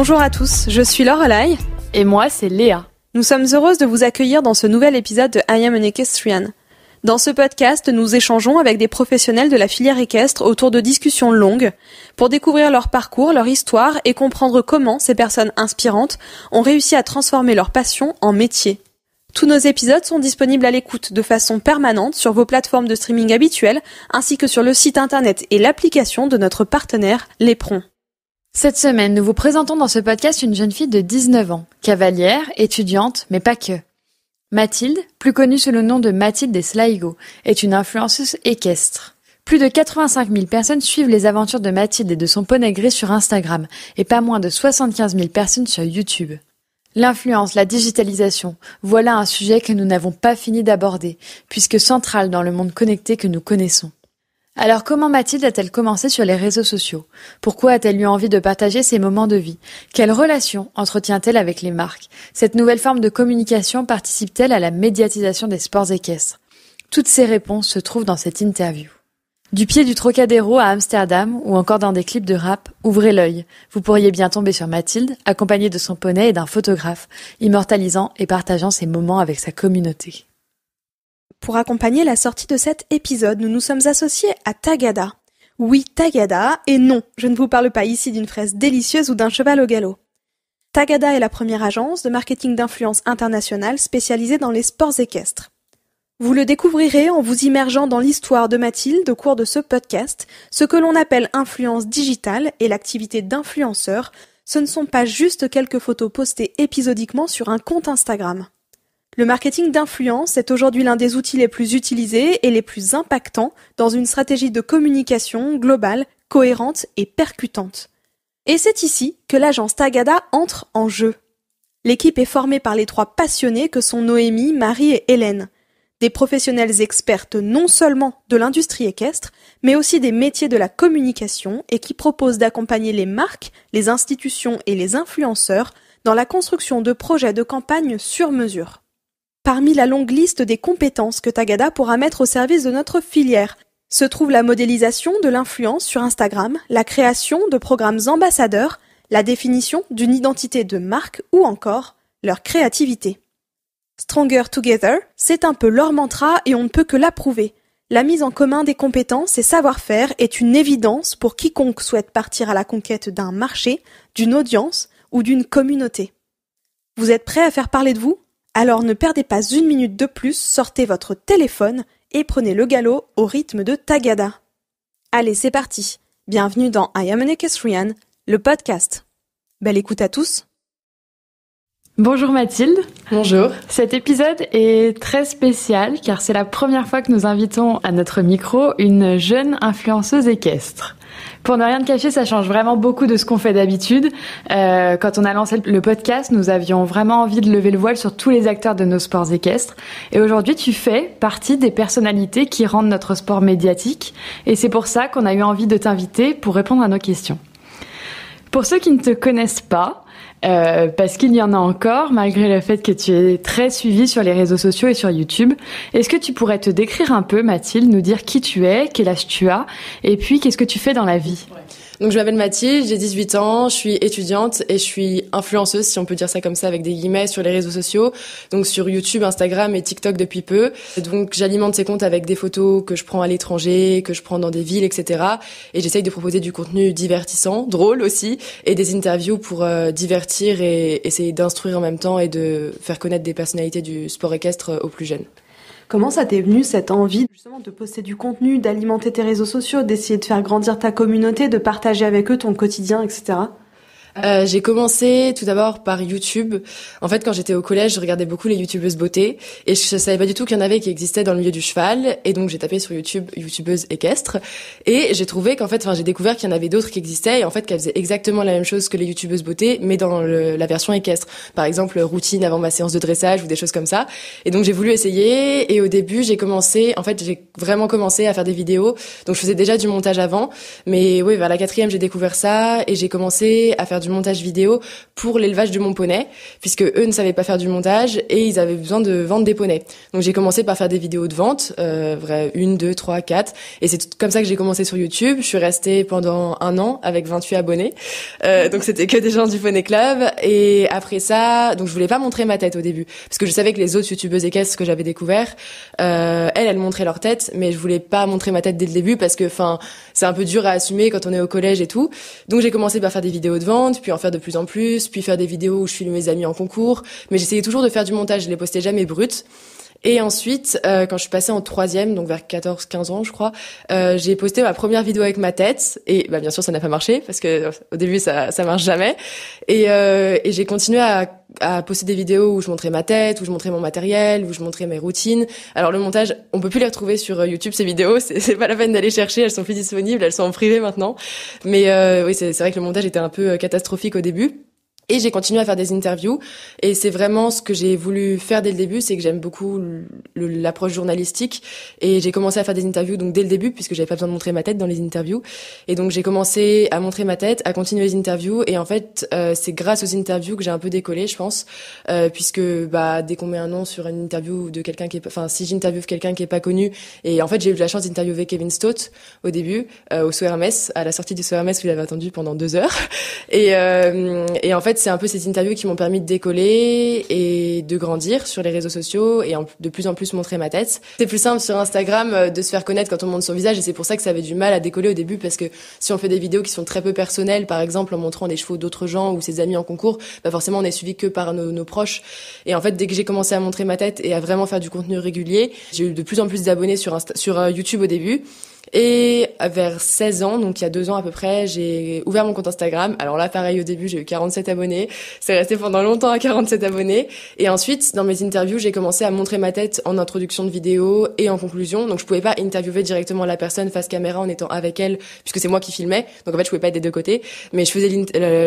Bonjour à tous, je suis Lorelai. Et moi, c'est Léa. Nous sommes heureuses de vous accueillir dans ce nouvel épisode de I Am an Equestrian. Dans ce podcast, nous échangeons avec des professionnels de la filière équestre autour de discussions longues pour découvrir leur parcours, leur histoire et comprendre comment ces personnes inspirantes ont réussi à transformer leur passion en métier. Tous nos épisodes sont disponibles à l'écoute de façon permanente sur vos plateformes de streaming habituelles ainsi que sur le site internet et l'application de notre partenaire Lepron. Cette semaine, nous vous présentons dans ce podcast une jeune fille de 19 ans, cavalière, étudiante, mais pas que. Mathilde, plus connue sous le nom de Mathilde des Sligo, est une influenceuse équestre. Plus de 85 000 personnes suivent les aventures de Mathilde et de son poney gris sur Instagram, et pas moins de 75 000 personnes sur YouTube. L'influence, la digitalisation, voilà un sujet que nous n'avons pas fini d'aborder, puisque central dans le monde connecté que nous connaissons. Alors comment Mathilde a-t-elle commencé sur les réseaux sociaux Pourquoi a-t-elle eu envie de partager ses moments de vie Quelle relation entretient-elle avec les marques Cette nouvelle forme de communication participe-t-elle à la médiatisation des sports équestres Toutes ces réponses se trouvent dans cette interview. Du pied du Trocadéro à Amsterdam ou encore dans des clips de rap, ouvrez l'œil. Vous pourriez bien tomber sur Mathilde, accompagnée de son poney et d'un photographe, immortalisant et partageant ses moments avec sa communauté. Pour accompagner la sortie de cet épisode, nous nous sommes associés à Tagada. Oui, Tagada, et non, je ne vous parle pas ici d'une fraise délicieuse ou d'un cheval au galop. Tagada est la première agence de marketing d'influence internationale spécialisée dans les sports équestres. Vous le découvrirez en vous immergeant dans l'histoire de Mathilde au cours de ce podcast. Ce que l'on appelle influence digitale et l'activité d'influenceur, ce ne sont pas juste quelques photos postées épisodiquement sur un compte Instagram. Le marketing d'influence est aujourd'hui l'un des outils les plus utilisés et les plus impactants dans une stratégie de communication globale, cohérente et percutante. Et c'est ici que l'agence Tagada entre en jeu. L'équipe est formée par les trois passionnés que sont Noémie, Marie et Hélène, des professionnels expertes non seulement de l'industrie équestre, mais aussi des métiers de la communication et qui proposent d'accompagner les marques, les institutions et les influenceurs dans la construction de projets de campagne sur mesure. Parmi la longue liste des compétences que Tagada pourra mettre au service de notre filière se trouve la modélisation de l'influence sur Instagram, la création de programmes ambassadeurs, la définition d'une identité de marque ou encore leur créativité. Stronger Together, c'est un peu leur mantra et on ne peut que l'approuver. La mise en commun des compétences et savoir-faire est une évidence pour quiconque souhaite partir à la conquête d'un marché, d'une audience ou d'une communauté. Vous êtes prêt à faire parler de vous alors ne perdez pas une minute de plus, sortez votre téléphone et prenez le galop au rythme de Tagada. Allez, c'est parti. Bienvenue dans I Am an Equestrian, le podcast. Belle écoute à tous. Bonjour Mathilde. Bonjour. Cet épisode est très spécial car c'est la première fois que nous invitons à notre micro une jeune influenceuse équestre. Pour ne rien te cacher, ça change vraiment beaucoup de ce qu'on fait d'habitude. Euh, quand on a lancé le podcast, nous avions vraiment envie de lever le voile sur tous les acteurs de nos sports équestres. Et aujourd'hui, tu fais partie des personnalités qui rendent notre sport médiatique. Et c'est pour ça qu'on a eu envie de t'inviter pour répondre à nos questions. Pour ceux qui ne te connaissent pas, euh, parce qu'il y en a encore, malgré le fait que tu es très suivie sur les réseaux sociaux et sur YouTube. Est-ce que tu pourrais te décrire un peu, Mathilde, nous dire qui tu es, quel âge tu as, et puis qu'est-ce que tu fais dans la vie donc je m'appelle Mathilde, j'ai 18 ans, je suis étudiante et je suis influenceuse, si on peut dire ça comme ça, avec des guillemets, sur les réseaux sociaux, donc sur YouTube, Instagram et TikTok depuis peu. donc j'alimente ces comptes avec des photos que je prends à l'étranger, que je prends dans des villes, etc. Et j'essaye de proposer du contenu divertissant, drôle aussi, et des interviews pour euh, divertir et essayer d'instruire en même temps et de faire connaître des personnalités du sport équestre euh, aux plus jeunes. Comment ça t'est venu cette envie justement de poster du contenu, d'alimenter tes réseaux sociaux, d'essayer de faire grandir ta communauté, de partager avec eux ton quotidien, etc. Euh, j'ai commencé tout d'abord par YouTube. En fait, quand j'étais au collège, je regardais beaucoup les youtubeuses beauté et je savais pas du tout qu'il y en avait qui existaient dans le milieu du cheval. Et donc j'ai tapé sur YouTube youtubeuse équestre et j'ai trouvé qu'en fait, enfin j'ai découvert qu'il y en avait d'autres qui existaient et en fait qu'elles faisaient exactement la même chose que les youtubeuses beauté, mais dans la version équestre. Par exemple, routine avant ma séance de dressage ou des choses comme ça. Et donc j'ai voulu essayer et au début j'ai commencé. En fait, j'ai vraiment commencé à faire des vidéos. Donc je faisais déjà du montage avant, mais oui, vers la quatrième j'ai découvert ça et j'ai commencé à faire du montage vidéo pour l'élevage de mon poney, puisque eux ne savaient pas faire du montage et ils avaient besoin de vendre des poneys. Donc j'ai commencé par faire des vidéos de vente, euh, une, deux, trois, quatre, et c'est comme ça que j'ai commencé sur YouTube. Je suis restée pendant un an avec 28 abonnés, euh, donc c'était que des gens du Poney Club. Et après ça, donc je voulais pas montrer ma tête au début, parce que je savais que les autres youtubeuses caisses que j'avais découvert, euh, elles, elles montraient leur tête, mais je voulais pas montrer ma tête dès le début parce que, enfin, c'est un peu dur à assumer quand on est au collège et tout. Donc j'ai commencé par faire des vidéos de vente puis en faire de plus en plus, puis faire des vidéos où je filme mes amis en concours. Mais j'essayais toujours de faire du montage, je les postais jamais brutes. Et ensuite, euh, quand je suis passée en troisième, donc vers 14-15 ans, je crois, euh, j'ai posté ma première vidéo avec ma tête. Et bah, bien sûr, ça n'a pas marché parce que euh, au début, ça ça marche jamais. Et, et j'ai continué à, à poster des vidéos où je montrais ma tête, où je montrais mon matériel, où je montrais mes routines. Alors le montage, on peut plus les retrouver sur YouTube ces vidéos. C'est pas la peine d'aller chercher, elles sont plus disponibles, elles sont en privé maintenant. Mais oui, c'est vrai que le montage était un peu catastrophique au début. Et j'ai continué à faire des interviews. Et c'est vraiment ce que j'ai voulu faire dès le début, c'est que j'aime beaucoup l'approche journalistique. Et j'ai commencé à faire des interviews donc dès le début, puisque j'avais pas besoin de montrer ma tête dans les interviews. Et donc j'ai commencé à montrer ma tête, à continuer les interviews. Et en fait, euh, c'est grâce aux interviews que j'ai un peu décollé, je pense, euh, puisque bah dès qu'on met un nom sur une interview de quelqu'un qui est, enfin si j'interviewe quelqu'un qui est pas connu. Et en fait, j'ai eu la chance d'interviewer Kevin Stott au début euh, au SORMS, à la sortie du SORMS, où il avait attendu pendant deux heures. Et euh, et en fait c'est un peu ces interviews qui m'ont permis de décoller et de grandir sur les réseaux sociaux et de plus en plus montrer ma tête. C'est plus simple sur Instagram euh, de se faire connaître quand on montre son visage et c'est pour ça que ça avait du mal à décoller au début parce que si on fait des vidéos qui sont très peu personnelles, par exemple en montrant des chevaux d'autres gens ou ses amis en concours, bah forcément on est suivi que par nos, proches. Et en fait, dès que j'ai commencé à montrer ma tête et à vraiment faire du contenu régulier, j'ai eu de plus en plus d'abonnés sur, sur euh, YouTube au début. Et vers 16 ans, donc il y a deux ans à peu près, j'ai ouvert mon compte Instagram. Alors là, pareil, au début, j'ai eu 47 abonnés. C'est resté pendant longtemps à 47 abonnés. Et ensuite, dans mes interviews, j'ai commencé à montrer ma tête en introduction de vidéo et en conclusion. Donc je pouvais pas interviewer directement la personne face caméra en étant avec elle, puisque c'est moi qui filmais. Donc en fait, je pouvais pas être des deux côtés. Mais je faisais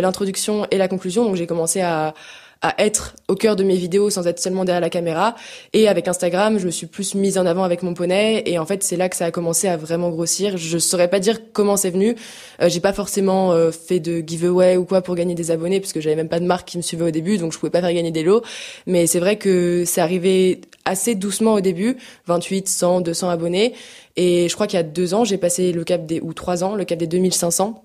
l'introduction et la conclusion. Donc j'ai commencé à à être au cœur de mes vidéos sans être seulement derrière la caméra. Et avec Instagram, je me suis plus mise en avant avec mon poney. Et en fait, c'est là que ça a commencé à vraiment grossir. Je saurais pas dire comment c'est venu. Euh, j'ai pas forcément euh, fait de giveaway ou quoi pour gagner des abonnés, parce que j'avais même pas de marque qui me suivait au début, donc je pouvais pas faire gagner des lots. Mais c'est vrai que c'est arrivé assez doucement au début, 28, 100, 200 abonnés. Et je crois qu'il y a deux ans, j'ai passé le cap des, ou trois ans, le cap des 2500.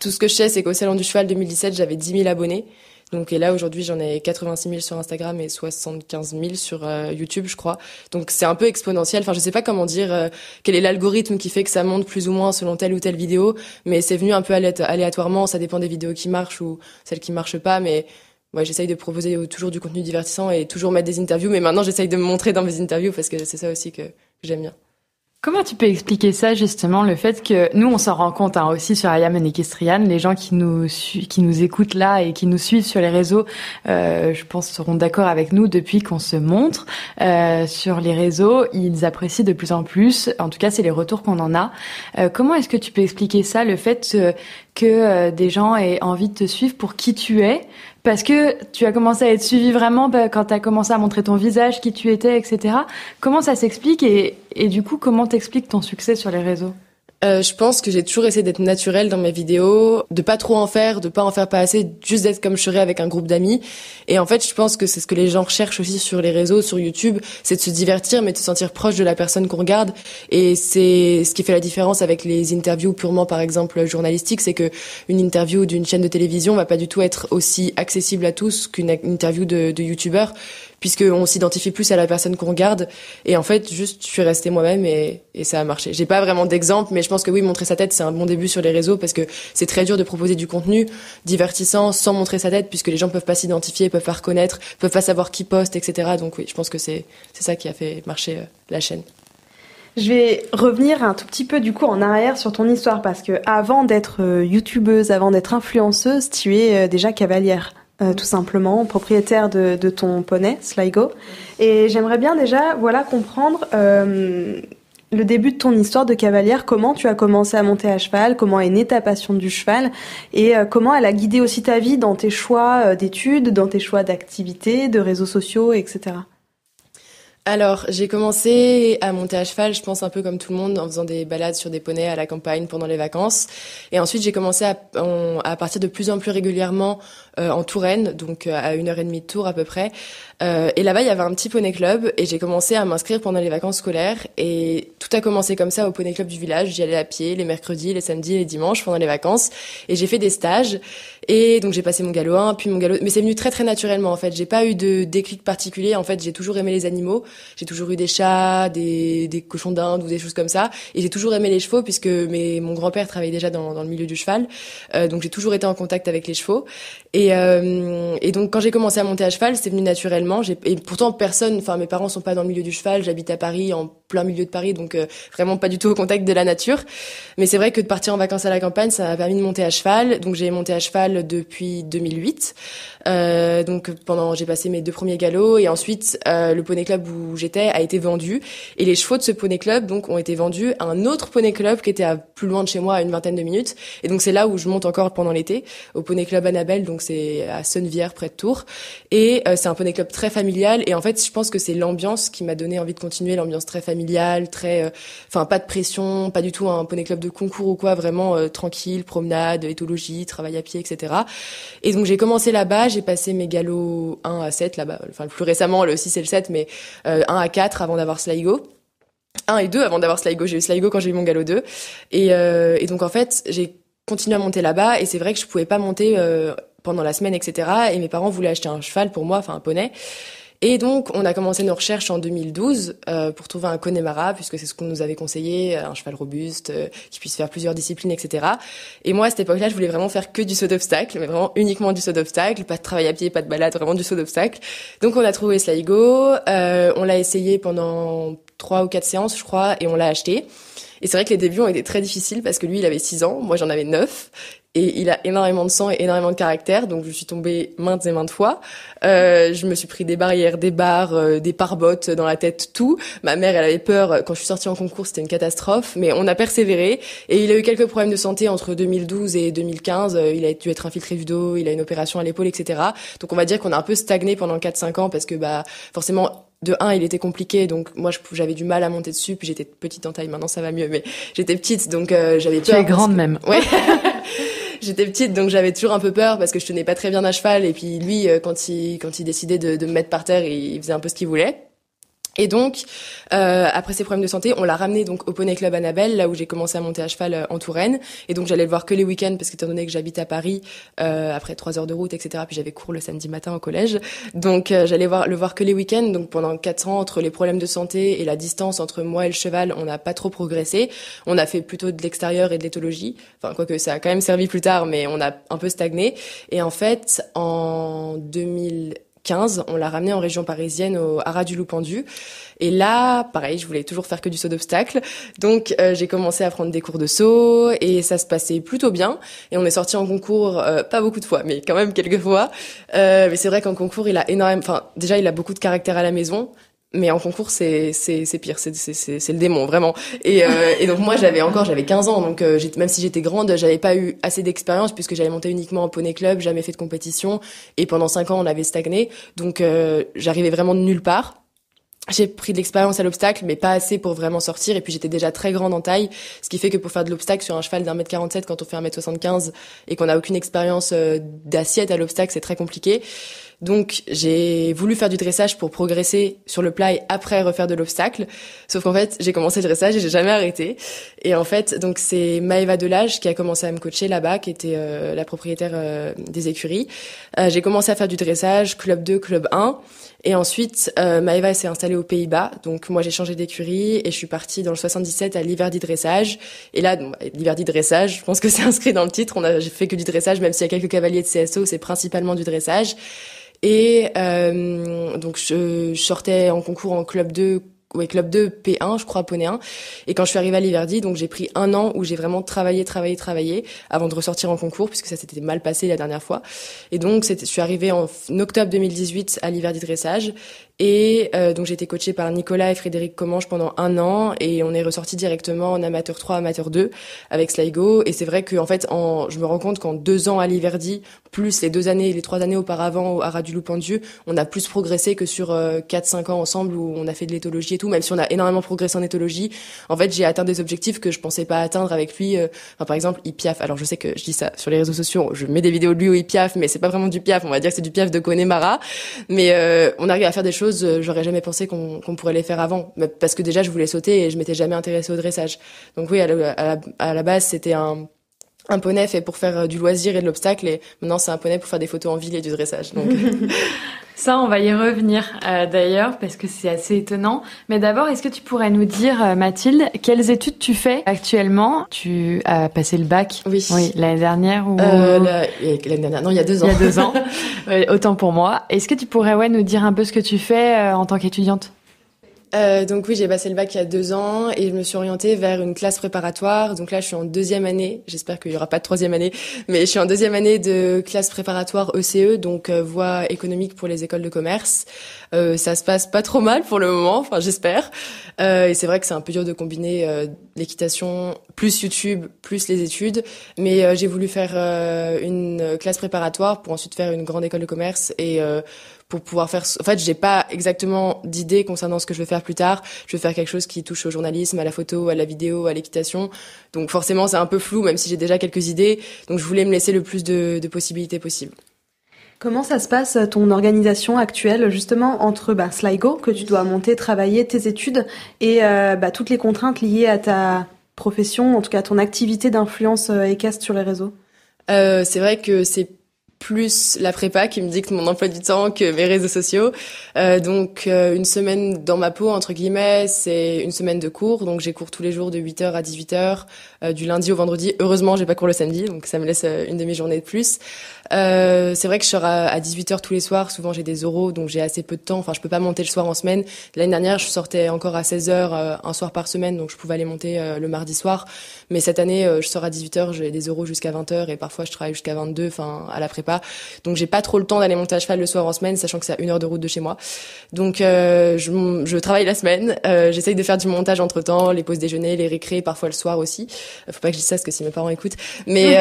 Tout ce que je sais, c'est qu'au Salon du Cheval 2017, j'avais 10 000 abonnés. Donc, et là, aujourd'hui, j'en ai 86 000 sur Instagram et 75 000 sur euh, YouTube, je crois. Donc, c'est un peu exponentiel. Enfin, je sais pas comment dire euh, quel est l'algorithme qui fait que ça monte plus ou moins selon telle ou telle vidéo, mais c'est venu un peu aléatoirement. Ça dépend des vidéos qui marchent ou celles qui marchent pas, mais moi, j'essaye de proposer toujours du contenu divertissant et toujours mettre des interviews. Mais maintenant, j'essaye de me montrer dans mes interviews parce que c'est ça aussi que j'aime bien. Comment tu peux expliquer ça justement, le fait que nous on s'en rend compte hein, aussi sur Ayam et les gens qui nous qui nous écoutent là et qui nous suivent sur les réseaux, euh, je pense seront d'accord avec nous depuis qu'on se montre euh, sur les réseaux, ils apprécient de plus en plus. En tout cas, c'est les retours qu'on en a. Euh, comment est-ce que tu peux expliquer ça, le fait que des gens aient envie de te suivre pour qui tu es parce que tu as commencé à être suivi vraiment bah, quand tu as commencé à montrer ton visage, qui tu étais, etc. Comment ça s'explique et, et du coup, comment t'expliques ton succès sur les réseaux euh, je pense que j'ai toujours essayé d'être naturelle dans mes vidéos, de pas trop en faire, de pas en faire pas assez, juste d'être comme je serais avec un groupe d'amis. Et en fait, je pense que c'est ce que les gens recherchent aussi sur les réseaux, sur YouTube, c'est de se divertir, mais de se sentir proche de la personne qu'on regarde. Et c'est ce qui fait la différence avec les interviews purement, par exemple, journalistiques, c'est que une interview d'une chaîne de télévision va pas du tout être aussi accessible à tous qu'une interview de, de YouTubeur on s'identifie plus à la personne qu'on regarde. Et en fait, juste, je suis restée moi-même et, ça a marché. J'ai pas vraiment d'exemple, mais je pense que oui, montrer sa tête, c'est un bon début sur les réseaux parce que c'est très dur de proposer du contenu divertissant sans montrer sa tête, puisque les gens peuvent pas s'identifier, peuvent pas reconnaître, peuvent pas savoir qui poste, etc. Donc oui, je pense que c'est ça qui a fait marcher euh, la chaîne. Je vais revenir un tout petit peu du coup en arrière sur ton histoire parce que avant d'être euh, youtubeuse, avant d'être influenceuse, tu es euh, déjà cavalière. Euh, tout simplement, propriétaire de, ton poney, Sligo. Et j'aimerais bien déjà, voilà, comprendre euh, le début de ton histoire de cavalière, comment tu as commencé à monter à cheval, comment est née ta passion du cheval, et euh, comment elle a guidé aussi ta vie dans tes choix d'études, dans tes choix d'activités, de réseaux sociaux, etc. Alors, j'ai commencé à monter à cheval, je pense un peu comme tout le monde, en faisant des balades sur des poneys à la campagne pendant les vacances. Et ensuite, j'ai commencé à, à, partir de plus en plus régulièrement euh, en Touraine, donc euh, à une heure et demie de tour à peu près. Euh, et là-bas, il y avait un petit poney club et j'ai commencé à m'inscrire pendant les vacances scolaires. Et tout a commencé comme ça au poney club du village. J'y allais à pied les mercredis, les samedis, les dimanches pendant les vacances. Et j'ai fait des stages. Et donc j'ai passé mon galop 1, puis mon galop. Mais c'est venu très très naturellement en fait. J'ai pas eu de déclic particulier. En fait, j'ai toujours aimé les animaux. J'ai toujours eu des chats, des, des cochons d'Inde ou des choses comme ça. Et j'ai toujours aimé les chevaux puisque mes, mon grand-père travaillait déjà dans, dans le milieu du cheval. donc j'ai toujours été en contact avec les chevaux. Euh, et, donc quand j'ai commencé à monter à cheval, c'est venu naturellement. Et pourtant personne, enfin mes parents sont pas dans le milieu du cheval. J'habite à Paris en plein milieu de Paris, donc euh, vraiment pas du tout au contact de la nature. Mais c'est vrai que de partir en vacances à la campagne, ça m'a permis de monter à cheval. Donc j'ai monté à cheval depuis 2008. Euh, donc pendant, j'ai passé mes deux premiers galops et ensuite euh, le poney club où j'étais a été vendu et les chevaux de ce poney club donc ont été vendus à un autre poney club qui était à plus loin de chez moi, à une vingtaine de minutes. Et donc c'est là où je monte encore pendant l'été au poney club Annabelle, donc c'est à Sonnevière près de Tours. Et euh, c'est un poney club très familial et en fait je pense que c'est l'ambiance qui m'a donné envie de continuer, l'ambiance très familiale très, euh, enfin pas de pression, pas du tout un poney club de concours ou quoi, vraiment euh, tranquille, promenade, éthologie, travail à pied, etc. Et donc j'ai commencé là-bas, j'ai passé mes galops 1 à 7 là-bas, enfin plus récemment le 6 et le 7, mais 1 euh, à 4 avant d'avoir Sligo. 1 et 2 avant d'avoir Sligo. J'ai eu Sligo quand j'ai eu mon galop 2. Et, donc, en fait, j'ai continué à monter là-bas. Et c'est vrai que je pouvais pas monter pendant la semaine, etc. Et mes parents voulaient acheter un cheval pour moi, enfin un poney. Et donc, on a commencé nos recherches en 2012 euh, pour trouver un Connemara, puisque c'est ce qu'on nous avait conseillé, euh, un cheval robuste, euh, qui puisse faire plusieurs disciplines, etc. Et moi, à cette époque-là, je voulais vraiment faire que du saut d'obstacle, mais vraiment uniquement du saut d'obstacle, pas de travail à pied, pas de balade, vraiment du saut d'obstacle. Donc, on a trouvé Sligo, euh, on l'a essayé pendant trois ou quatre séances, je crois, et on l'a acheté. Et c'est vrai que les débuts ont été très difficiles parce que lui, il avait six ans, moi j'en avais 9. Et il a énormément de sang et énormément de caractère, donc je suis tombée maintes et maintes fois. Euh, je me suis pris des barrières, des barres, euh, des parbottes dans la tête, tout. Ma mère, elle avait peur. Euh, quand je suis sortie en concours, c'était une catastrophe. Mais on a persévéré. Et il a eu quelques problèmes de santé entre 2012 et 2015. Euh, il a dû être infiltré du dos, il a une opération à l'épaule, etc. Donc on va dire qu'on a un peu stagné pendant 4-5 ans parce que bah forcément de un, il était compliqué, donc moi j'avais du mal à monter dessus, puis j'étais petite en taille. Maintenant ça va mieux, mais j'étais petite, donc j'avais peur. Tu es grande même. Ouais. j'étais petite, donc j'avais toujours un peu peur parce que je tenais pas très bien à cheval. Et puis lui, euh, quand il, quand il décidait de, me mettre par terre, il, il faisait un peu ce qu'il voulait. Et donc, euh, après ces problèmes de santé, on l'a ramené donc au Poney Club Annabelle, là où j'ai commencé à monter à cheval euh, en Touraine. Et donc, j'allais le voir que les week-ends, parce qu'étant donné que j'habite à Paris, euh, après trois heures de route, etc. Puis j'avais cours le samedi matin au collège, donc euh, j'allais voir le voir que les week-ends. Donc pendant quatre ans, entre les problèmes de santé et la distance entre moi et le cheval, on n'a pas trop progressé. On a fait plutôt de l'extérieur et de l'éthologie. Enfin, quoique ça a quand même servi plus tard, mais on a un peu stagné. Et en fait, en 2000 15, on l'a ramené en région parisienne au Haras du Loup pendu. Et là, pareil, je voulais toujours faire que du saut d'obstacle. Donc euh, j'ai commencé à prendre des cours de saut et ça se passait plutôt bien. Et on est sorti en concours, euh, pas beaucoup de fois, mais quand même quelques fois. Euh, mais c'est vrai qu'en concours, il a énormément, enfin déjà il a beaucoup de caractère à la maison mais en concours c'est c'est c'est pire c'est c'est c'est le démon vraiment euh, et donc moi j'avais encore j'avais 15 ans donc euh, même si j'étais grande j'avais pas eu assez d'expérience puisque j'avais monté uniquement en poney club jamais fait de compétition et pendant 5 ans on avait stagné donc euh, j'arrivais vraiment de nulle part j'ai pris de l'expérience à l'obstacle, mais pas assez pour vraiment sortir. Et puis j'étais déjà très grande en taille, ce qui fait que pour faire de l'obstacle sur un cheval d'un mètre 47 quand on fait un mètre 75 et qu'on a aucune expérience d'assiette à l'obstacle, c'est très compliqué. Donc j'ai voulu faire du dressage pour progresser sur le plat et après refaire de l'obstacle. Sauf qu'en fait j'ai commencé le dressage et j'ai jamais arrêté. Et en fait donc c'est Maëva Delage qui a commencé à me coacher là-bas, qui était euh, la propriétaire euh, des écuries. Euh, j'ai commencé à faire du dressage club 2, club 1. Et ensuite, Maeva Maëva s'est installée aux Pays-Bas. Donc moi, j'ai changé d'écurie et je suis partie dans le 77 à l'hiver dressage. Et là, bah, l'hiver l'hiver dressage, je pense que c'est inscrit dans le titre. On a fait que du dressage, même s'il y a quelques cavaliers de CSO, c'est principalement du dressage. Et euh, donc je, sortais en concours en club 2 ouais, club 2, P1, je crois, Poney 1. Et quand je suis arrivée à Liverdi, donc j'ai pris un an où j'ai vraiment travaillé, travaillé, travaillé avant de ressortir en concours puisque ça s'était mal passé la dernière fois. Et donc, je suis arrivée en octobre 2018 à Liverdi Dressage et euh, donc j'ai été coachée par Nicolas et Frédéric Comange pendant un an et on est ressorti directement en amateur 3, amateur 2 avec Sligo. Et c'est vrai que en fait, en, je me rends compte qu'en deux ans à Liverdi, plus les deux années, les trois années auparavant à Radu Loupendieu, on a plus progressé que sur euh, quatre, cinq ans ensemble où on a fait de l'éthologie même si on a énormément progressé en éthologie, en fait, j'ai atteint des objectifs que je pensais pas atteindre avec lui. Euh, enfin, par exemple, il piaffe. Alors, je sais que je dis ça sur les réseaux sociaux, je mets des vidéos de lui où il piaffe, mais c'est pas vraiment du piaffe. On va dire que c'est du piaffe de Connemara. Mais euh, on arrive à faire des choses, euh, j'aurais jamais pensé qu'on pourrait les faire avant. Parce que déjà, je voulais sauter et je m'étais jamais intéressée au dressage. Donc oui, à à la base, c'était un un poney fait pour faire euh, du loisir et de l'obstacle et maintenant c'est un poney pour faire des photos en ville et du dressage. ça on va y revenir euh, d'ailleurs parce que c'est assez étonnant. Mais d'abord, est-ce que tu pourrais nous dire euh, Mathilde quelles études tu fais actuellement Tu as passé le bac Oui. l'année dernière Non, il y a deux ans. Il deux ans. Autant pour moi. Est-ce que tu pourrais nous dire un peu ce que tu fais en tant qu'étudiante euh, donc oui, j'ai passé le bac il y a deux ans et je me suis orientée vers une classe préparatoire. Donc là, je suis en deuxième année. J'espère qu'il n'y aura pas de troisième année, mais je suis en deuxième année de classe préparatoire ECE, e, donc euh, voie économique pour les écoles de commerce. Euh, ça se passe pas trop mal pour le moment, enfin j'espère. Euh, et c'est vrai que c'est un peu dur de combiner l'équitation, plus YouTube, plus les études. Mais euh, j'ai voulu faire euh, une classe préparatoire pour ensuite faire une grande école de commerce et euh, pour pouvoir faire. En fait, j'ai pas exactement d'idée concernant ce que je vais faire plus tard. Je vais faire quelque chose qui touche au journalisme, à la photo, à la vidéo, à l'équitation. Donc forcément, c'est un peu flou, même si j'ai déjà quelques idées. Donc je voulais me laisser le plus de possibilités possibles. Comment ça se passe euh, ton organisation actuelle justement entre bah, Sligo que tu dois monter, travailler, tes études et euh, bah, toutes les contraintes liées à ta profession, en tout cas à ton activité d'influence caste euh, sur les réseaux C'est vrai que c'est plus la prépa qui me dicte mon emploi du temps que mes réseaux sociaux. donc une semaine dans ma peau, entre guillemets, c'est une semaine de cours. Donc j'ai cours tous les jours de 8h à 18h. Euh, du lundi au vendredi. Heureusement, j'ai pas cours le samedi, donc ça me laisse euh, une demi-journée de plus. Euh, c'est vrai que je sors à, 18h tous les soirs. Souvent, j'ai des euros, donc j'ai assez peu de temps. Enfin, je peux pas monter le soir en semaine. L'année dernière, je sortais encore à 16h un soir par semaine, donc je pouvais aller monter le mardi soir. Mais cette année, je sors à 18h, j'ai des euros jusqu'à 20h et parfois je travaille jusqu'à 22, enfin à la prépa. Donc j'ai pas trop le temps d'aller monter à cheval le soir en semaine, sachant que c'est à une heure de route de chez moi. Donc je, travaille la semaine, euh, j'essaye de faire du montage entre temps, les pauses déjeuner, les récré, parfois le soir aussi. Euh, faut pas que je dise ça parce que si mes parents écoutent. Mais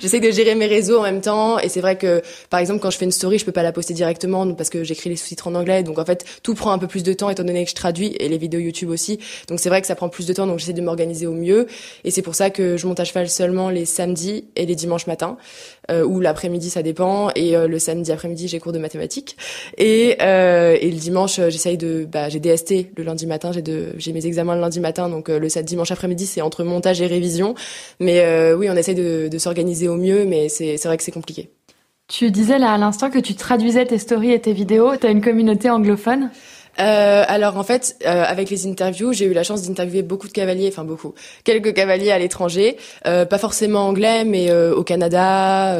j'essaie de gérer mes réseaux en même temps. Et c'est vrai que, par exemple, quand je fais une story, je peux pas la poster directement parce que j'écris les sous-titres en anglais. Donc en fait, tout prend un peu plus de temps étant donné que je traduis et les vidéos YouTube aussi. Donc c'est vrai que ça prend plus de temps. Donc j'essaie de m'organiser au mieux. Et c'est pour ça que je monte à cheval seulement les samedis et les dimanches matins. Euh, ou l'après-midi, ça dépend. Et euh, le samedi après-midi, j'ai cours de mathématiques. Et, euh, et le dimanche, j'essaye de, bah, j'ai DST le lundi matin, j'ai de, j'ai mes examens le lundi matin, donc le samedi dimanche après-midi, c'est entre montage et révision. Mais oui, on essaye de, de s'organiser au mieux, mais c'est vrai que c'est compliqué. Tu disais là à l'instant que tu traduisais tes stories et tes vidéos. t'as une communauté anglophone euh, alors en fait, euh, avec les interviews, j'ai eu la chance d'interviewer beaucoup de cavaliers, enfin beaucoup, quelques cavaliers à l'étranger, euh, pas forcément anglais, mais au Canada,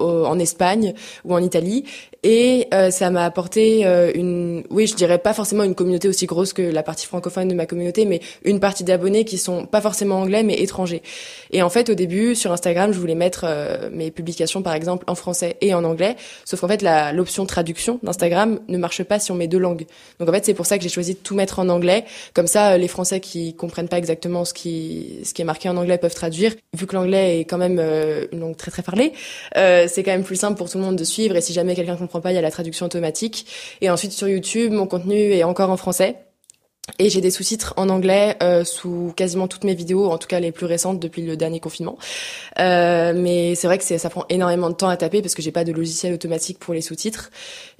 en Espagne ou en Italie. Et ça m'a apporté une, oui, je dirais pas forcément une communauté aussi grosse que la partie francophone de ma communauté, mais une partie d'abonnés qui sont pas forcément anglais, mais étrangers. Et en fait, au début, sur Instagram, je voulais mettre mes publications, par exemple, en français et en anglais, sauf qu'en fait, l'option traduction d'Instagram ne marche pas si on met deux langues. Donc c'est pour ça que j'ai choisi de tout mettre en anglais. Comme ça, euh, les Français qui comprennent pas exactement ce qui, ce qui est marqué en anglais peuvent traduire. Vu que l'anglais est quand même euh, une langue très très parlée, euh, c'est quand même plus simple pour tout le monde de suivre. Et si jamais quelqu'un comprend pas, il y a la traduction automatique. Et ensuite, sur YouTube, mon contenu est encore en français. Et j'ai des sous-titres en anglais sous quasiment toutes mes vidéos, en tout cas les plus récentes depuis le dernier confinement. mais c'est vrai que ça prend énormément de temps à taper parce que j'ai pas de logiciel automatique pour les sous-titres.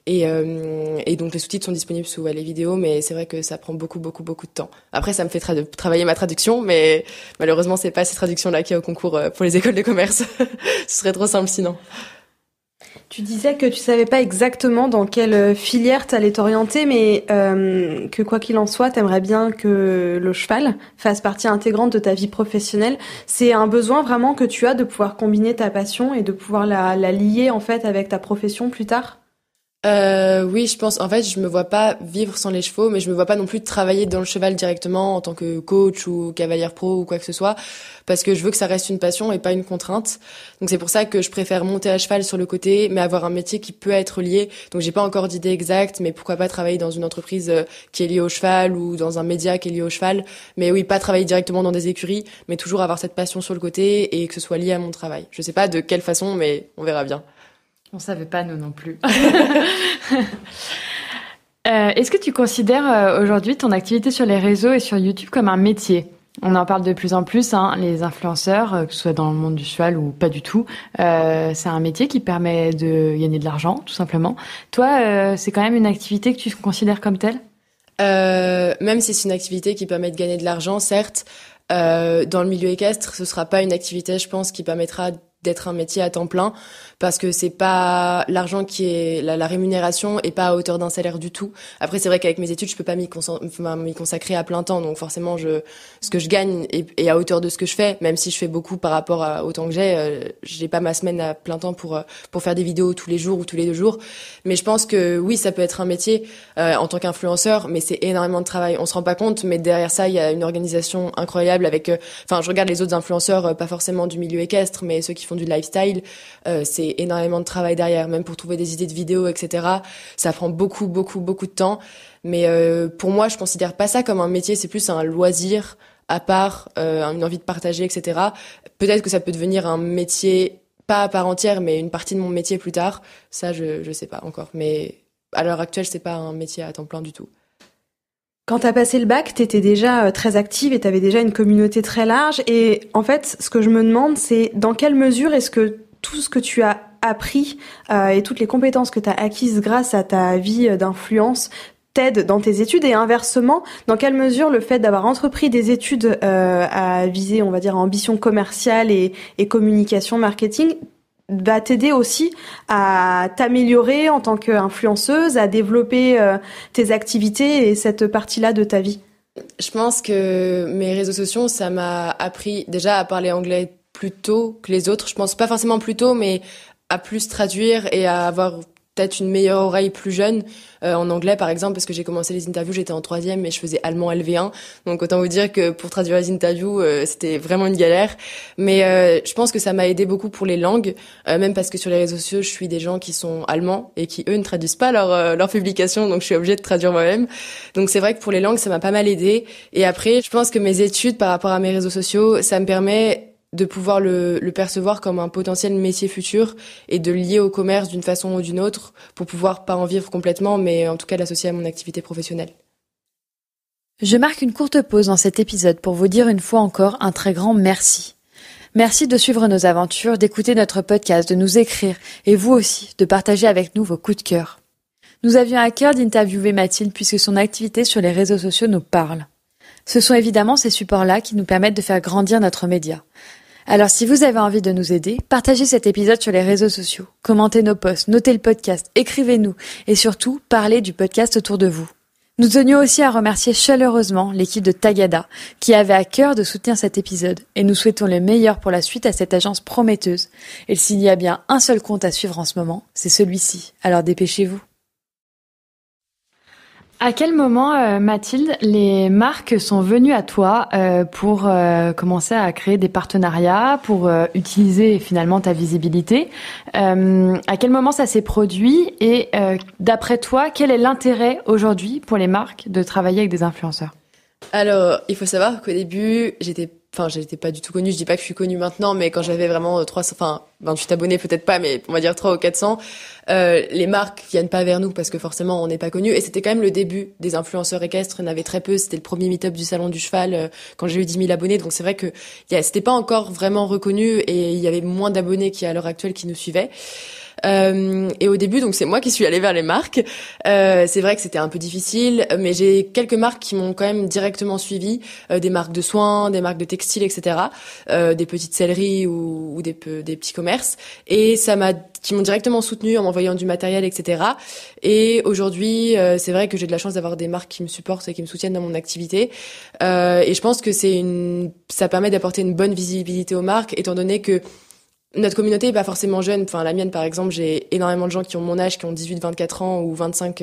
Et, euh, et donc les sous-titres sont disponibles sous les vidéos, mais c'est vrai que ça prend beaucoup, beaucoup, beaucoup de temps. Après, ça me fait travailler ma traduction, mais malheureusement, c'est pas ces traductions-là qui y a au concours euh, pour les écoles de commerce. Ce serait trop simple sinon. Tu disais que tu savais pas exactement dans quelle euh, filière t'allais t'orienter, mais euh, que quoi qu'il en soit, t'aimerais bien que le cheval fasse partie intégrante de ta vie professionnelle. C'est un besoin vraiment que tu as de pouvoir combiner ta passion et de pouvoir la, la lier en fait avec ta profession plus tard. Euh, oui, je pense. En fait, je me vois pas vivre sans les chevaux, mais je me vois pas non plus travailler dans le cheval directement en tant que coach ou cavalière pro ou quoi que ce soit, parce que je veux que ça reste une passion et pas une contrainte. Donc c'est pour ça que je préfère monter à cheval sur le côté, mais avoir un métier qui peut être lié. Donc j'ai pas encore d'idée exacte, mais pourquoi pas travailler dans une entreprise euh, qui est liée au cheval ou dans un média qui est lié au cheval. Mais oui, pas travailler directement dans des écuries, mais toujours avoir cette passion sur le côté et que ce soit lié à mon travail. Je sais pas de quelle façon, mais on verra bien. On ne savait pas, nous non plus. Euh, est-ce que tu considères euh, aujourd'hui ton activité sur les réseaux et sur YouTube comme un métier on en parle de plus en plus, hein, les influenceurs, euh, que ce soit dans le monde du cheval ou pas du tout, c'est un métier qui permet de gagner de l'argent, tout simplement. Toi, c'est quand même une activité que tu considères comme telle Même si c'est une activité qui permet de gagner de l'argent, certes, dans le milieu équestre, ce ne sera pas une activité, je pense, qui permettra d'être un métier à temps plein parce que c'est pas l'argent qui est la, rémunération et pas à hauteur d'un salaire du tout. Après c'est vrai qu'avec mes études je peux pas m'y consacrer à plein temps donc forcément je ce que je gagne est, à hauteur de ce que je fais même si je fais beaucoup par rapport à, au temps que j'ai euh, j'ai pas ma semaine à plein temps pour euh, pour faire des vidéos tous les jours ou tous les deux jours mais je pense que oui ça peut être un métier euh, en tant qu'influenceur mais c'est énormément de travail on se rend pas compte mais derrière ça il y a une organisation incroyable avec enfin je regarde les autres influenceurs pas forcément du milieu équestre mais ceux qui font du lifestyle, euh, c'est énormément de travail derrière, même pour trouver des idées de vidéos, etc. Ça prend beaucoup, beaucoup, beaucoup de temps. Mais euh, pour moi, je considère pas ça comme un métier, c'est plus un loisir à part, euh, une envie de partager, etc. Peut-être que ça peut devenir un métier, pas à part entière, mais une partie de mon métier plus tard. Ça, je, ne sais pas encore. Mais à l'heure actuelle, c'est pas un métier à temps plein du tout. Quand as passé le bac, t'étais déjà euh, très active et t'avais déjà une communauté très large. Et en fait, ce que je me demande, c'est dans quelle mesure est-ce que tout ce que tu as appris euh, et toutes les compétences que tu as acquises grâce à ta vie euh, d'influence t'aident dans tes études et inversement, dans quelle mesure le fait d'avoir entrepris des études à viser, on va dire, ambition commerciale et, et communication, marketing, va t'aider aussi à t'améliorer en tant qu'influenceuse, à développer euh, tes activités et cette partie-là de ta vie Je pense que mes réseaux sociaux, ça m'a appris déjà à parler anglais plus tôt que les autres. Je pense pas forcément plus tôt, mais à plus traduire et à avoir peut-être une meilleure oreille plus jeune euh, en anglais par exemple parce que j'ai commencé les interviews j'étais en troisième et je faisais allemand LV1 donc autant vous dire que pour traduire les interviews euh, c'était vraiment une galère mais euh, je pense que ça m'a aidé beaucoup pour les langues même parce que sur les réseaux sociaux je suis des gens qui sont allemands et qui eux ne traduisent pas leurs leur publications donc je suis obligée de traduire moi-même donc c'est vrai que pour les langues ça m'a pas mal aidé et après je pense que mes études par rapport à mes réseaux sociaux ça me permet de pouvoir le, percevoir comme un potentiel métier futur et de le lier au commerce d'une façon ou d'une autre pour pouvoir pas en vivre complètement, mais en tout cas l'associer à mon activité professionnelle. Je marque une courte pause dans cet épisode pour vous dire une fois encore un très grand merci. Merci de suivre nos aventures, d'écouter notre podcast, de nous écrire et vous aussi de partager avec nous vos coups de cœur. Nous avions à cœur d'interviewer Mathilde puisque son activité sur les réseaux sociaux nous parle. Ce sont évidemment ces supports-là qui nous permettent de faire grandir notre média. Alors si vous avez envie de nous aider, partagez cet épisode sur les réseaux sociaux, commentez nos posts, notez le podcast, écrivez-nous et surtout parlez du podcast autour de vous. Nous tenions aussi à remercier chaleureusement l'équipe de Tagada qui avait à cœur de soutenir cet épisode et nous souhaitons le meilleur pour la suite à cette agence prometteuse. Et s'il y a bien un seul compte à suivre en ce moment, c'est celui-ci. Alors dépêchez-vous. À quel moment, euh, Mathilde, les marques sont venues à toi euh, pour euh, commencer à créer des partenariats, pour utiliser finalement ta visibilité À quel moment ça s'est produit Et d'après toi, quel est l'intérêt aujourd'hui pour les marques de travailler avec des influenceurs alors, il faut savoir qu'au début, j'étais enfin j'étais pas du tout connue je dis pas que je suis connue maintenant mais quand j'avais vraiment 300 euh, enfin 28 ben, abonnés peut-être pas mais on va dire 3 ou 400 euh, les marques viennent pas vers nous parce que forcément on n'est pas connu et c'était quand même le début des influenceurs équestres On avait très peu c'était le premier meet-up du salon du cheval euh, quand j'ai eu 10 000 abonnés donc c'est vrai que yeah, c'était pas encore vraiment reconnu et il y avait moins d'abonnés qui, à l'heure actuelle qui nous suivaient euh, et au début, donc c'est moi qui suis allée vers les marques. Euh, c'est vrai que c'était un peu difficile, mais j'ai quelques marques qui m'ont quand même directement suivi, euh, des marques de soins, des marques de textiles, etc., euh, des petites selleries ou, ou des, des petits commerces. Et ça m'a qui m'ont directement soutenu en m'envoyant du matériel, etc. Et aujourd'hui, euh, c'est vrai que j'ai de la chance d'avoir des marques qui me supportent et qui me soutiennent dans mon activité. Euh, et je pense que c'est une, ça permet d'apporter une bonne visibilité aux marques, étant donné que notre communauté n'est pas forcément jeune. Enfin, la mienne, par exemple, j'ai énormément de gens qui ont mon âge, qui ont 18-24 ans ou 25-34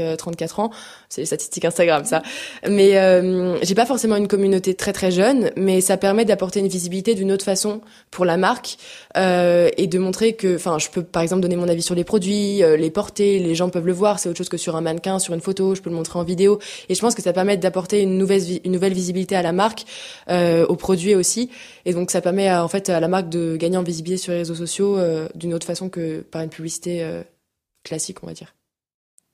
euh, ans. C'est les statistiques Instagram, ça. Mais euh, j'ai pas forcément une communauté très très jeune, mais ça permet d'apporter une visibilité d'une autre façon pour la marque euh, et de montrer que, enfin, je peux par exemple donner mon avis sur les produits, euh, les porter, les gens peuvent le voir. C'est autre chose que sur un mannequin, sur une photo. Je peux le montrer en vidéo. Et je pense que ça permet d'apporter une nouvelle une nouvelle visibilité à la marque, aux produits aussi. Et donc ça permet en fait à la marque de gagner en visibilité sur les réseaux sociaux sociaux euh, d'une autre façon que par une publicité euh, classique, on va dire.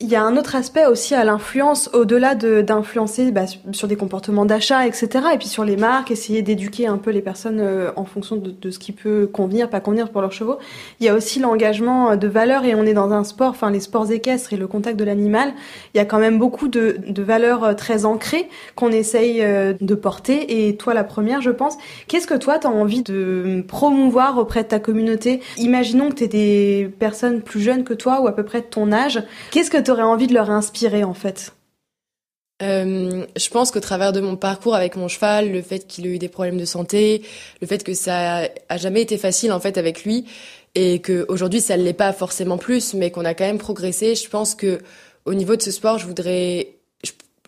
Il y a un autre aspect aussi à l'influence, au-delà d'influencer bah, sur des comportements d'achat, etc., et puis sur les marques, essayer d'éduquer un peu les personnes euh, en fonction de, de, ce qui peut convenir, pas convenir pour leurs chevaux. Il y a aussi l'engagement euh, de valeurs, et on est dans un sport, enfin les sports équestres et le contact de l'animal, il y a quand même beaucoup de, de valeurs euh, très ancrées qu'on essaye de porter, et toi la première, je pense. Qu'est-ce que toi, tu as envie de promouvoir auprès de ta communauté Imaginons que tu es des personnes plus jeunes que toi, ou à peu près de ton âge. Qu'est-ce que envie de leur inspirer en fait euh, je pense qu'au travers de mon parcours avec mon cheval, le fait qu'il ait eu des problèmes de santé, le fait que ça a jamais été facile en fait avec lui et que aujourd'hui ça ne l'est pas forcément plus, mais qu'on a quand même progressé. Je pense que au niveau de ce sport, je voudrais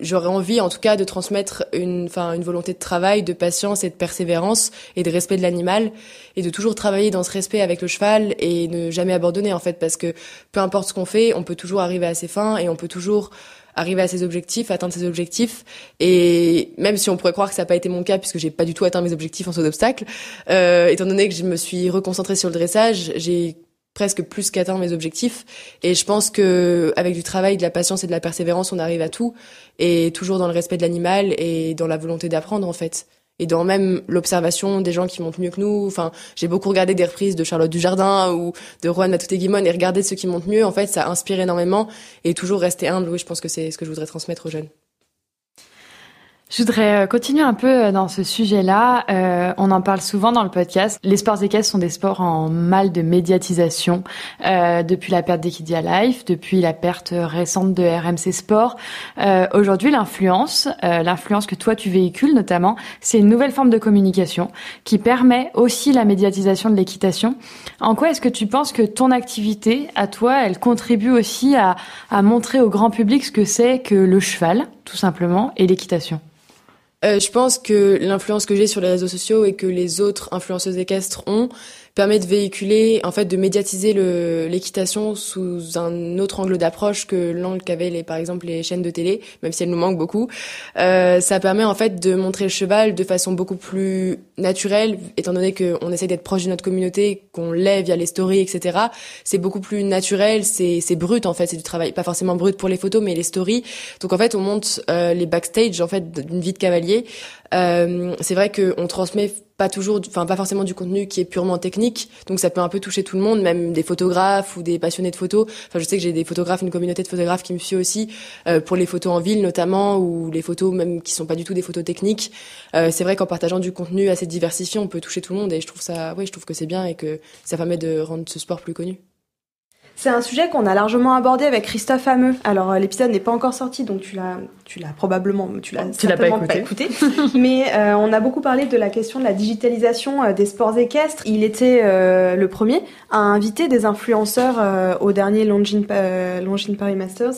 j'aurais envie en tout cas de transmettre une enfin une volonté de travail, de patience et de persévérance et de respect de l'animal et de toujours travailler dans ce respect avec le cheval et ne jamais abandonner en fait parce que peu importe ce qu'on fait, on peut toujours arriver à ses fins et on peut toujours arriver à ses objectifs, atteindre ses objectifs et même si on pourrait croire que ça n'a pas été mon cas puisque j'ai pas du tout atteint mes objectifs en ce d'obstacle, euh, étant donné que je me suis reconcentrée sur le dressage, j'ai presque plus qu'atteindre mes objectifs. Et je pense que avec du travail, de la patience et de la persévérance, on arrive à tout. Et toujours dans le respect de l'animal et dans la volonté d'apprendre, en fait. Et dans même l'observation des gens qui montent mieux que nous. Enfin, j'ai beaucoup regardé des reprises de Charlotte Dujardin ou de Juan matute et regarder ceux qui montent mieux, en fait, ça inspire énormément. Et toujours rester humble, oui, je pense que c'est ce que je voudrais transmettre aux jeunes. Je voudrais euh, continuer un peu euh, dans ce sujet-là. Euh, on en parle souvent dans le podcast. Les sports équestres sont des sports en mal de médiatisation depuis la perte d'Equidia Life, depuis la perte récente de RMC Sport. Aujourd'hui, l'influence, l'influence que toi tu véhicules notamment, c'est une nouvelle forme de communication qui permet aussi la médiatisation de l'équitation. En quoi est-ce que tu penses que ton activité, à toi, elle contribue aussi à montrer au grand public ce que c'est que le cheval, tout simplement, et l'équitation euh, je pense que l'influence que j'ai sur les réseaux sociaux et que les autres influenceuses équestres ont, permet de véhiculer, en fait, de médiatiser l'équitation sous un autre angle d'approche que l'angle qu'avaient les, par exemple, les chaînes de télé, même si elles nous manquent beaucoup. Euh, ça permet en fait de montrer le cheval de façon beaucoup plus naturelle, étant donné qu'on essaie d'être proche de notre communauté, qu'on l'est via les stories, etc. C'est beaucoup plus naturel, c'est brut en fait, c'est du travail, pas forcément brut pour les photos, mais les stories. Donc en fait, on monte euh, les backstage en fait d'une vie de cavalier. Euh, c'est vrai qu'on transmet pas toujours, enfin pas forcément du contenu qui est purement technique, donc ça peut un peu toucher tout le monde, même des photographes ou des passionnés de photos. Enfin, je sais que j'ai des photographes, une communauté de photographes qui me suit aussi euh, pour les photos en ville notamment ou les photos même qui sont pas du tout des photos techniques. Euh, c'est vrai qu'en partageant du contenu assez diversifié, on peut toucher tout le monde et je trouve ça, oui, je trouve que c'est bien et que ça permet de rendre ce sport plus connu. C'est un sujet qu'on a largement abordé avec Christophe Hameux. Alors euh, l'épisode n'est pas encore sorti, donc tu l'as, probablement, tu l'as pas écouté. mais euh, on a beaucoup parlé de la question de la digitalisation euh, des sports équestres. Il était le premier à inviter des influenceurs au dernier Longines Paris Masters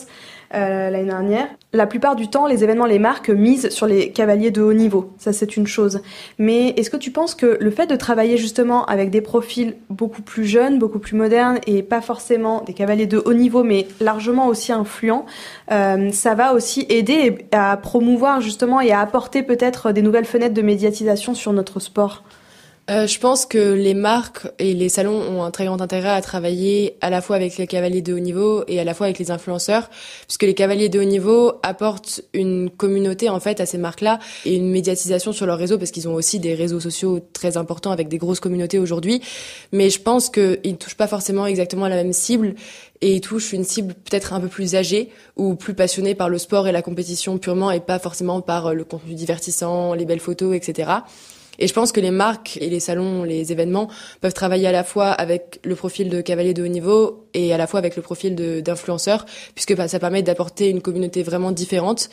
euh, l'année dernière. La plupart du temps, les événements, les marques misent sur les cavaliers de haut niveau. Ça, c'est une chose. Mais est-ce que tu penses que le fait de travailler justement avec des profils beaucoup plus jeunes, beaucoup plus modernes et pas forcément des cavaliers de haut niveau, mais largement aussi influents, euh, ça va aussi aider à promouvoir justement et à apporter peut-être des nouvelles fenêtres de médiatisation sur notre sport? Euh, je pense que les marques et les salons ont un très grand intérêt à travailler à la fois avec les cavaliers de haut niveau et à la fois avec les influenceurs, puisque les cavaliers de haut niveau apportent une communauté en fait à ces marques-là et une médiatisation sur leurs réseaux, parce qu'ils ont aussi des réseaux sociaux très importants avec des grosses communautés aujourd'hui. Mais je pense qu'ils ne touchent pas forcément exactement la même cible et ils touchent une cible peut-être un peu plus âgée ou plus passionnée par le sport et la compétition purement et pas forcément par euh, le contenu divertissant, les belles photos, etc. Et je pense que les marques et les salons, les événements peuvent travailler à la fois avec le profil de cavalier de haut niveau et à la fois avec le profil d'influenceur, puisque bah, ça permet d'apporter une communauté vraiment différente.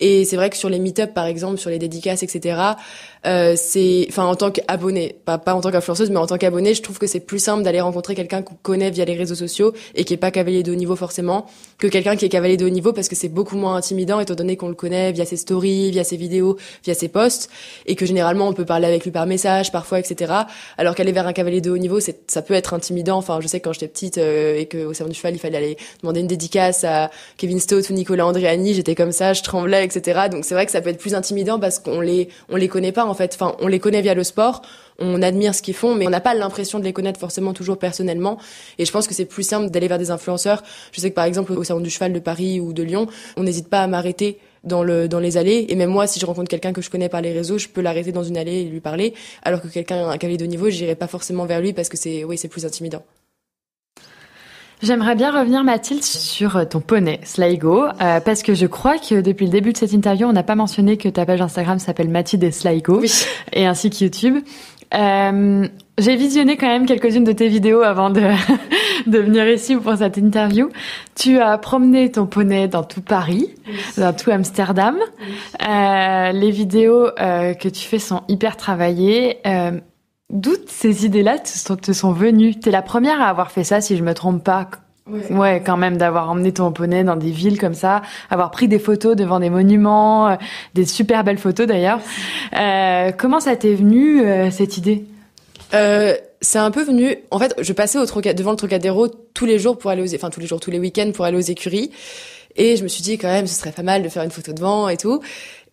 Et c'est vrai que sur les meet-up, par exemple, sur les dédicaces, etc., euh, c'est, enfin, en tant qu'abonné, pas, pas en tant qu'influenceuse, mais en tant qu'abonné, je trouve que c'est plus simple d'aller rencontrer quelqu'un qu'on connaît via les réseaux sociaux et qui est pas cavalier de haut niveau forcément, que quelqu'un qui est cavalier de haut niveau parce que c'est beaucoup moins intimidant étant donné qu'on le connaît via ses stories, via ses vidéos, via ses posts, et que généralement on peut parler avec lui par message, parfois, etc. Alors qu'aller vers un cavalier de haut niveau, ça peut être intimidant. Enfin, je sais quand j'étais petite euh, savais qu'au Salon du Cheval, il fallait aller demander une dédicace à Kevin Stott ou Nicolas Andriani J'étais comme ça, je tremblais, etc. Donc c'est vrai que ça peut être plus intimidant parce qu'on les, on les connaît pas, en fait. Enfin, on les connaît via le sport. On admire ce qu'ils font, mais on n'a pas l'impression de les connaître forcément toujours personnellement. Et je pense que c'est plus simple d'aller vers des influenceurs. Je sais que par exemple, au Salon du Cheval de Paris ou de Lyon, on n'hésite pas à m'arrêter dans le dans les allées et même moi si je rencontre quelqu'un que je connais par les réseaux je peux l'arrêter dans une allée et lui parler alors que quelqu'un à un cavalier de niveau j'irai pas forcément vers lui parce que c'est oui c'est plus intimidant J'aimerais bien revenir, Mathilde, sur euh, ton poney, Sligo, euh, parce que je crois que depuis le début de cette interview, on n'a pas mentionné que ta page Instagram s'appelle Mathilde et Sligo, et ainsi que YouTube. Euh, j'ai visionné quand même quelques-unes de tes vidéos avant de, de venir ici pour cette interview. Tu as promené ton poney dans tout Paris, dans tout Amsterdam. Euh, les vidéos euh, que tu fais sont hyper travaillées. D'où ces idées-là te sont, venues T'es la première à avoir fait ça, si je me trompe pas. Ouais. quand même, d'avoir emmené ton poney dans des villes comme ça, avoir pris des photos devant des monuments, euh, des super belles photos d'ailleurs. Euh, comment ça t'est venu, euh, cette idée C'est un peu venu... En fait, je passais devant le Trocadéro tous les jours pour aller aux... Enfin, tous les jours, tous les week-ends pour aller aux écuries. Et je me suis dit, quand même, ce serait pas mal de faire une photo devant et tout.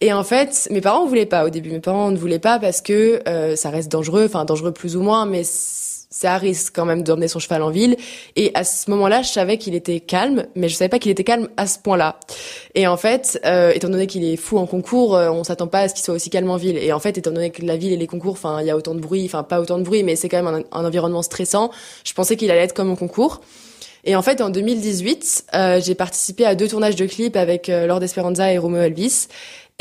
Et en fait, mes parents voulaient pas au début. Mes parents ne voulaient pas parce que euh, ça reste dangereux, enfin dangereux plus ou moins, mais c'est à risque quand même d'emmener son cheval en ville. Et à ce moment-là, je savais qu'il était calme, mais je savais pas qu'il était calme à ce point-là. Et en fait, euh, étant donné qu'il est fou en concours, euh, on s'attend pas à ce qu'il soit aussi calme en ville. Et en fait, étant donné que la ville et les concours, enfin, il y a autant de bruit, enfin pas autant de bruit, mais c'est quand même un, environnement stressant. Je pensais qu'il allait être comme en concours. Et en fait, en 2018, j'ai participé à deux tournages de clips avec Lord Esperanza et Romeo Elvis.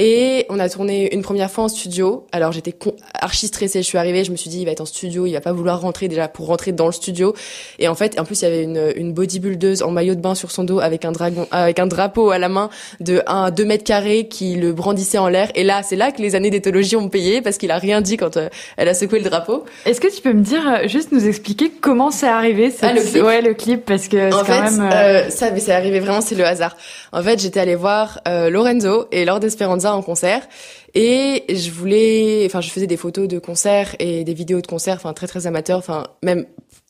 Et on a tourné une première fois en studio. Alors j'étais archi stressée, je suis arrivée, je me suis dit il va être en studio, il va pas vouloir rentrer déjà pour rentrer dans le studio. Et en fait, en plus il y avait une, une bodybuildeuse en maillot de bain sur son dos avec un dragon, avec un drapeau à la main de 1 2 mètres carrés qui le brandissait en l'air. Et là, c'est là que les années d'éthologie ont payé parce qu'il a rien dit quand euh, elle a secoué le drapeau. Est-ce que tu peux me dire euh, juste nous expliquer comment c'est arrivé ça, ah, le clip. ouais le clip parce que en quand même, euh, ça c'est arrivé vraiment c'est le hasard. En fait, j'étais allée voir Lorenzo et Lord Esperanza en concert et je voulais, enfin, je faisais des photos de concerts et des vidéos de concerts, enfin, très très amateur, enfin, même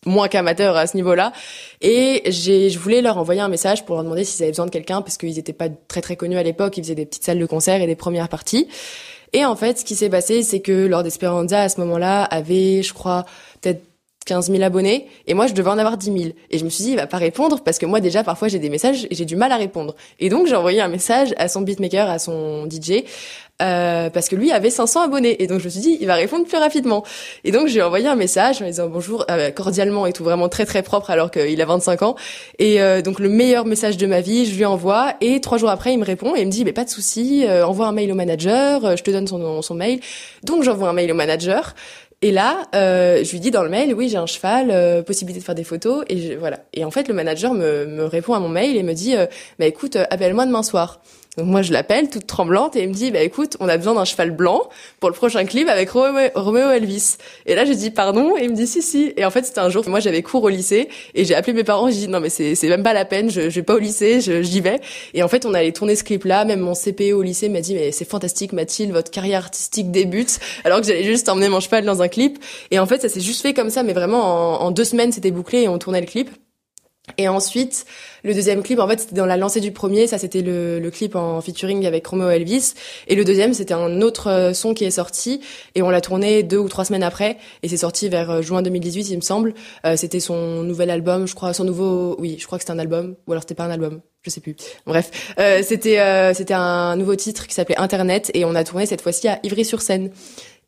moins qu'amateur à ce niveau-là. Et j'ai, je voulais leur envoyer un message pour leur demander s'ils avaient besoin de quelqu'un parce qu'ils n'étaient pas très très connus à l'époque, ils faisaient des petites salles de concert et des premières parties. Et en fait, ce qui s'est passé, c'est que Lord Esperanza à ce moment-là avait, je crois, peut-être 15 000 abonnés et moi je devais en avoir 10 000 et je me suis dit il va pas répondre parce que moi déjà parfois j'ai des messages et j'ai du mal à répondre et donc j'ai envoyé un message à son beatmaker à son DJ euh, parce que lui avait 500 abonnés et donc je me suis dit il va répondre plus rapidement et donc j'ai envoyé un message en disant bonjour euh, cordialement et tout vraiment très très propre alors qu'il a 25 ans et euh, donc le meilleur message de ma vie je lui envoie et trois jours après il me répond et il me dit mais pas de souci euh, envoie un mail au manager je te donne son son mail donc j'envoie un mail au manager et là, euh, je lui dis dans le mail, oui, j'ai un cheval, euh, possibilité de faire des photos, et je, voilà. Et en fait, le manager me, répond à mon mail et me dit, euh, bah, écoute, appelle-moi demain soir. Donc moi, je l'appelle toute tremblante et elle me dit, bah écoute, on a besoin d'un cheval blanc pour le prochain clip avec Romeo Elvis. Et là, je dis pardon et il me dit si si. Et en fait, c'était un jour, moi, j'avais cours au lycée et j'ai appelé mes parents. J'ai dit non mais c'est c'est même pas la peine, je, je vais pas au lycée, j'y vais. Et en fait, on allait tourner ce clip-là. Même mon CPE au lycée m'a dit mais c'est fantastique, Mathilde, votre carrière artistique débute. Alors que j'allais juste emmener mon cheval dans un clip. Et en fait, ça s'est juste fait comme ça, mais vraiment en, en deux semaines, c'était bouclé et on tournait le clip. Et ensuite, le deuxième clip, en fait, c'était dans la lancée du premier. Ça, c'était le, le, clip en featuring avec Romeo Elvis. Et le deuxième, c'était un autre euh, son qui est sorti. Et on l'a tourné deux ou trois semaines après. Et c'est sorti vers euh, juin 2018, il me semble. Euh, c'était son nouvel album, je crois, son nouveau... Oui, je crois que c'était un album. Ou alors c'était pas un album. Je sais plus. Bref, euh, c'était euh, c'était un nouveau titre qui s'appelait Internet et on a tourné cette fois-ci à Ivry-sur-Seine.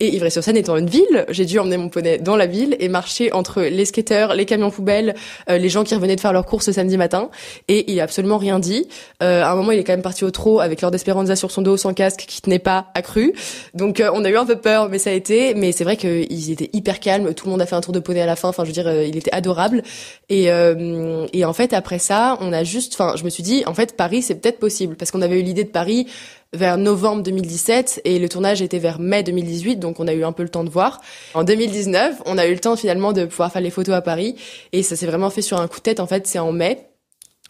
Et Ivry-sur-Seine étant une ville, j'ai dû emmener mon poney dans la ville et marcher entre les skateurs, les camions poubelles, euh, les gens qui revenaient de faire leurs courses le samedi matin. Et il a absolument rien dit. Euh, à un moment, il est quand même parti au trot avec l'ordre d'espéranza sur son dos sans casque qui tenait pas accru. Donc euh, on a eu un peu peur, mais ça a été. Mais c'est vrai qu'ils était hyper calmes. Tout le monde a fait un tour de poney à la fin. Enfin, je veux dire, il était adorable. Et, et en fait, après ça, on a juste. Enfin, je me suis dit, en fait, Paris, c'est peut-être possible parce qu'on avait eu l'idée de Paris vers novembre 2017 et le tournage était vers mai 2018, donc on a eu un peu le temps de voir. En 2019, on a eu le temps finalement de pouvoir faire les photos à Paris et ça s'est vraiment fait sur un coup de tête. En fait, c'est en mai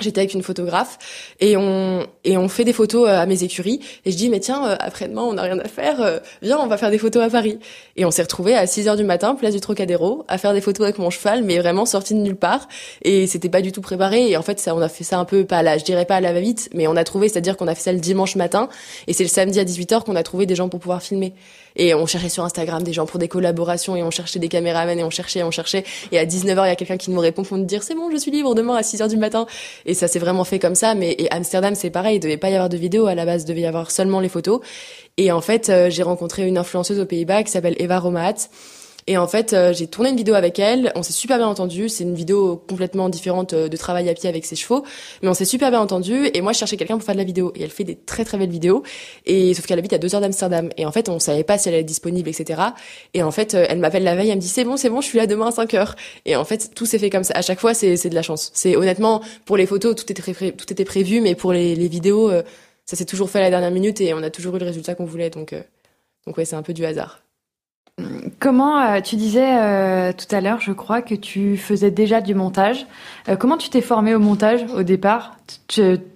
j'étais avec une photographe et on et on fait des photos euh, à mes écuries et je dis mais tiens euh, après-demain on n'a rien à faire euh, viens on va faire des photos à Paris et on s'est retrouvé à 6 heures du matin place du Trocadéro à faire des photos avec mon cheval mais vraiment sorti de nulle part et c'était pas du tout préparé et en fait ça on a fait ça un peu pas là je dirais pas à la va-vite mais on a trouvé c'est-à-dire qu'on a fait ça le dimanche matin et c'est le samedi à 18h qu'on a trouvé des gens pour pouvoir filmer et on cherchait sur Instagram des gens pour des collaborations et on cherchait des caméramans et on cherchait on cherchait et à 19h il y a quelqu'un qui nous répond pour nous dire c'est bon je suis libre demain à 6 heures du matin et ça s'est vraiment fait comme ça. Mais et Amsterdam, c'est pareil. Il devait pas y avoir de vidéo à la base. Il devait y avoir seulement les photos. Et en fait, euh, j'ai rencontré une influenceuse aux Pays-Bas qui s'appelle Eva Romaat et en fait, euh, j'ai tourné une vidéo avec elle. On s'est super bien entendu. C'est une vidéo complètement différente euh, de travail à pied avec ses chevaux, mais on s'est super bien entendu. Et moi, je cherchais quelqu'un pour faire de la vidéo. Et elle fait des très très belles vidéos. Et sauf qu'elle habite à deux heures d'Amsterdam. Et en fait, on savait pas si elle est disponible, etc. Et en fait, euh, elle m'appelle la veille. Elle me dit c'est bon, c'est bon, je suis là demain à 5 heures. Et en fait, tout s'est fait comme ça. À chaque fois, c'est de la chance. C'est honnêtement pour les photos, tout était tout était prévu, mais pour les, vidéos, ça s'est toujours fait à la dernière minute et on a toujours eu le résultat qu'on voulait. Donc donc ouais, c'est un peu du hasard. Comment euh, tu disais euh, tout à l'heure, je crois que tu faisais déjà du montage. Euh, comment tu t'es formé au montage au départ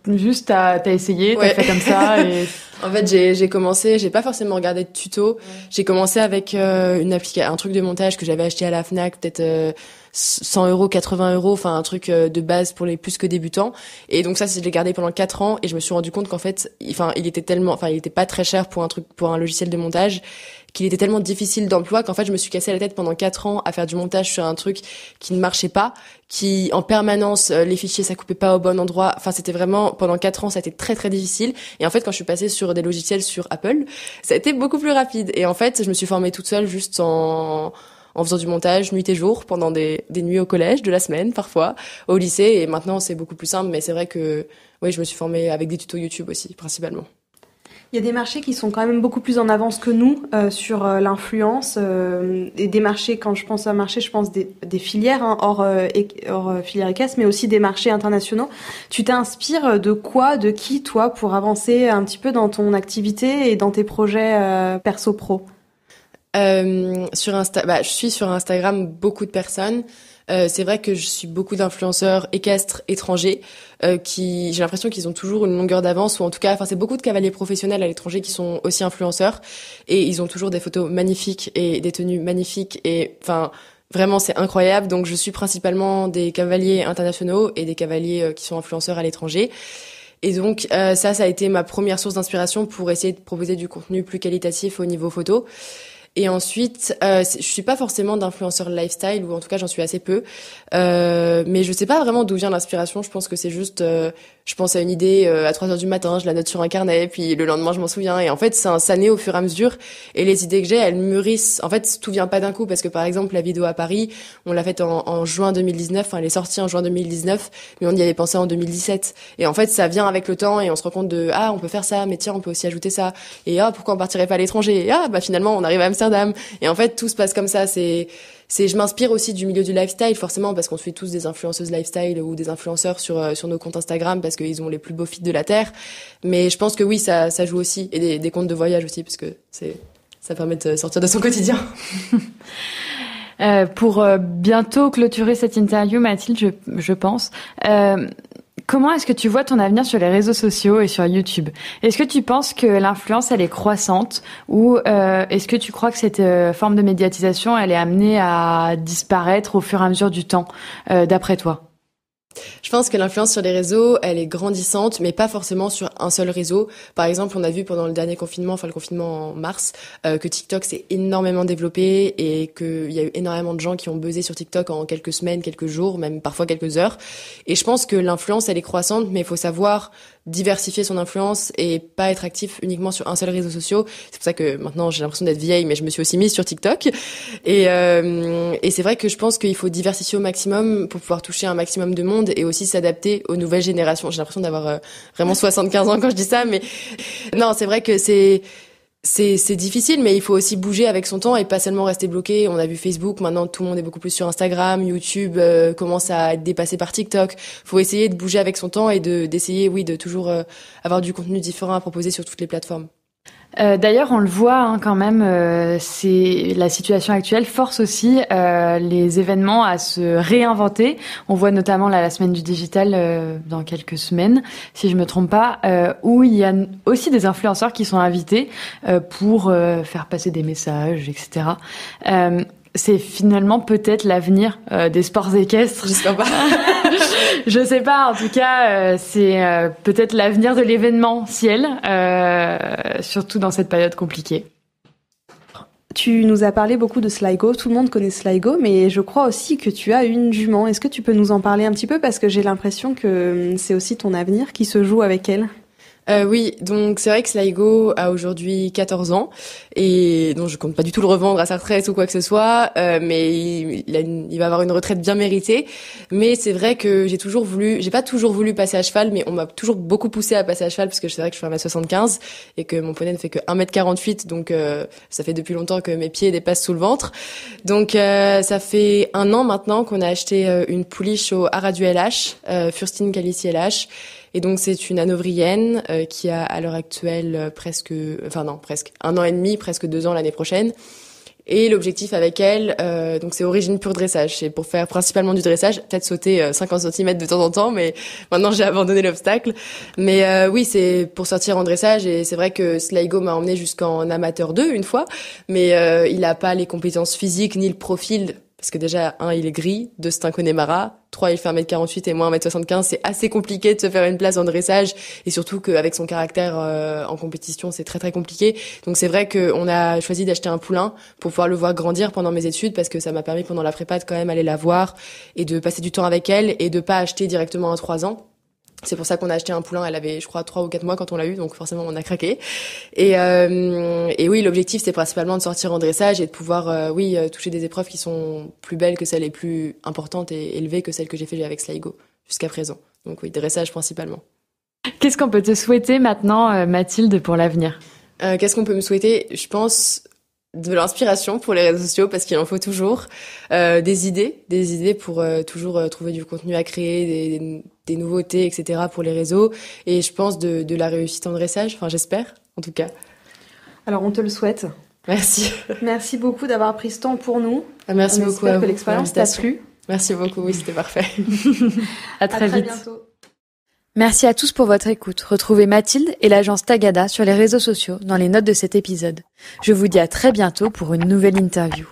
Juste, t'as as essayé, fait comme ça. en fait, j'ai, commencé, j'ai pas forcément regardé de tuto. J'ai commencé avec une un truc de montage que j'avais acheté à la Fnac, peut-être. 100 euros, 80 euros, enfin un truc de base pour les plus que débutants. Et donc ça, je l'ai gardé pendant 4 ans et je me suis rendu compte qu'en fait, enfin il était tellement, enfin il était pas très cher pour un truc, pour un logiciel de montage qu'il était tellement difficile d'emploi qu'en fait je me suis cassé la tête pendant quatre ans à faire du montage sur un truc qui ne marchait pas, qui en permanence euh, les fichiers ça coupait pas au bon endroit. Enfin c'était vraiment pendant quatre ans ça a été très très difficile. Et en fait quand je suis passée sur des logiciels sur Apple, ça a été beaucoup plus rapide. Et en fait je me suis formée toute seule juste en faisant du montage nuit et jour pendant des, des nuits au collège, de la semaine parfois, au lycée. Et maintenant, c'est beaucoup plus simple, mais c'est vrai que oui, je me suis formée avec des tutos YouTube aussi, principalement. Il y a des marchés qui sont quand même beaucoup plus en avance que nous euh, sur euh, l'influence. Euh, et des marchés, quand je pense à marché, je pense des, filières, hein, hors, filière équestre, mais aussi des marchés internationaux. Tu t'inspires de quoi, de qui, toi, pour avancer un petit peu dans ton activité et dans tes projets perso-pro sur bah, Je suis sur Instagram beaucoup de personnes. Euh, c'est vrai que je suis beaucoup d'influenceurs équestres étrangers euh, qui, j'ai l'impression qu'ils ont toujours une longueur d'avance ou en tout cas, enfin c'est beaucoup de cavaliers professionnels à l'étranger qui sont aussi influenceurs et ils ont toujours des photos magnifiques et des tenues magnifiques et enfin vraiment c'est incroyable. Donc je suis principalement des cavaliers internationaux et des cavaliers euh, qui sont influenceurs à l'étranger. Et donc ça, ça a été ma première source d'inspiration pour essayer de proposer du contenu plus qualitatif au niveau photo. Et ensuite, euh, je suis pas forcément d'influenceur lifestyle, ou en tout cas j'en suis assez peu. Euh, mais je sais pas vraiment d'où vient l'inspiration. Je pense que c'est juste, euh, je pense à une idée euh, à 3 heures du matin, je la note sur un carnet, puis le lendemain je m'en souviens. Et en fait, ça, un naît au fur et à mesure. Et les idées que j'ai, elles mûrissent. En fait, tout vient pas d'un coup, parce que par exemple, la vidéo à Paris, on l'a faite en, juin 2019, enfin, hein, elle est sortie en juin 2019, mais on y avait pensé en 2017. Et en fait, ça vient avec le temps et on se rend compte de ah, on peut faire ça, mais tiens, on peut aussi ajouter ça. Et ah, pourquoi on partirait pas à l'étranger ah, bah finalement, on arrive à Amsterdam. Et en fait, tout se passe comme ça. C'est c'est je m'inspire aussi du milieu du lifestyle forcément parce qu'on suit tous des influenceuses lifestyle ou des influenceurs sur euh, sur nos comptes Instagram parce qu'ils ont les plus beaux feeds de la terre. Mais je pense que oui, ça ça joue aussi et des, comptes de voyage aussi parce que c'est ça permet de sortir de son quotidien. Euh, pour euh, bientôt clôturer cette interview, Mathilde, je, je pense, Comment est-ce que tu vois ton avenir sur les réseaux sociaux et sur YouTube Est-ce que tu penses que l'influence, elle est croissante ou euh, est-ce que tu crois que cette euh, forme de médiatisation, elle est amenée à disparaître au fur et à mesure du temps, euh, d'après toi je pense que l'influence sur les réseaux, elle est grandissante, mais pas forcément sur un seul réseau. Par exemple, on a vu pendant le dernier confinement, enfin le confinement en mars, euh, que TikTok s'est énormément développé et qu'il y a eu énormément de gens qui ont buzzé sur TikTok en quelques semaines, quelques jours, même parfois quelques heures. Et je pense que l'influence, elle est croissante, mais il faut savoir diversifier son influence et pas être actif uniquement sur un seul réseau social. C'est pour ça que maintenant j'ai l'impression d'être vieille, mais je me suis aussi mise sur TikTok. Et, euh, et c'est vrai que je pense qu'il faut diversifier au maximum pour pouvoir toucher un maximum de monde et aussi s'adapter aux nouvelles générations. J'ai l'impression d'avoir euh, vraiment 75 ans quand je dis ça, mais non, c'est vrai que c'est c'est difficile, mais il faut aussi bouger avec son temps et pas seulement rester bloqué. On a vu Facebook, maintenant tout le monde est beaucoup plus sur Instagram, YouTube euh, commence à être dépassé par TikTok. Il faut essayer de bouger avec son temps et d'essayer, oui, de toujours euh, avoir du contenu différent à proposer sur toutes les plateformes. Euh, d'ailleurs, on le voit hein, quand même, euh, c'est la situation actuelle force aussi euh, les événements à se réinventer. On voit notamment la semaine du digital dans quelques semaines, si je me trompe pas, où il y a aussi des influenceurs qui sont invités pour faire passer des messages, etc c'est finalement peut-être l'avenir des sports équestres. sais pas. je sais pas. En tout cas, euh, c'est euh, peut-être l'avenir de l'événement ciel, euh, surtout dans cette période compliquée. Tu nous as parlé beaucoup de Sligo. Tout le monde connaît Sligo, mais je crois aussi que tu as une jument. Est-ce que tu peux nous en parler un petit peu parce que j'ai l'impression que c'est aussi ton avenir qui se joue avec elle. Euh, oui, donc c'est vrai que Sligo a aujourd'hui 14 ans et donc je compte pas du tout le revendre à sa retraite ou quoi que ce soit, euh, mais il, va avoir une retraite bien méritée. Mais c'est vrai que j'ai toujours voulu, j'ai pas toujours voulu passer à cheval, mais on m'a toujours beaucoup poussé à passer à cheval parce que c'est vrai que je suis à 75 et que mon poney ne fait que 1m48, donc euh, ça fait depuis longtemps que mes pieds dépassent sous le ventre. Donc ça fait un an maintenant qu'on a acheté une pouliche au Aradu LH, Furstin Calici LH et donc c'est une hanovrienne euh, qui a à l'heure actuelle euh, presque, euh, enfin non, presque un an et demi, presque deux ans l'année prochaine. Et l'objectif avec elle, donc c'est origine pure dressage, c'est pour faire principalement du dressage, peut-être sauter 50 cm de temps en temps, mais maintenant j'ai abandonné l'obstacle. Mais oui, c'est pour sortir en dressage, et c'est vrai que Sligo m'a emmené jusqu'en amateur 2 une fois, mais il n'a pas les compétences physiques ni le profil parce que déjà, un, il est gris, deux, c'est un Connemara, trois, il fait 1m48 et moins 1m75. C'est assez compliqué de se faire une place en dressage. Et surtout qu'avec son caractère euh, en compétition, c'est très très compliqué. Donc c'est vrai qu'on a choisi d'acheter un poulain pour pouvoir le voir grandir pendant mes études parce que ça m'a permis pendant la prépa de quand même aller la voir et de passer du temps avec elle et de pas acheter directement à trois ans c'est pour ça qu'on a acheté un poulain. Elle avait, je crois, trois ou quatre mois quand on l'a eu, donc forcément on a craqué. Et, euh, oui, l'objectif c'est principalement de sortir en dressage et de pouvoir, euh, oui, euh, toucher des épreuves qui sont plus belles que celles les plus importantes et élevées que celles que j'ai fait avec Sligo jusqu'à présent. Donc oui, dressage principalement. Qu'est-ce qu'on peut te souhaiter maintenant, Mathilde, pour l'avenir Qu'est-ce qu'on peut me souhaiter Je pense de l'inspiration pour les réseaux sociaux parce qu'il en faut toujours, euh, des idées, des idées pour euh, toujours euh, trouver du contenu à créer, des, des, nouveautés, etc. pour les réseaux. Et je pense de, de la réussite en dressage, enfin j'espère en tout cas. Alors on te le souhaite. Merci. Merci beaucoup d'avoir pris ce temps pour nous. Ah, merci beaucoup. J'espère que l'expérience t'a plu. Merci beaucoup, oui c'était parfait. à, très à très, Bientôt. Merci à tous pour votre écoute. Retrouvez Mathilde et l'agence Tagada sur les réseaux sociaux dans les notes de cet épisode. Je vous dis à très bientôt pour une nouvelle interview.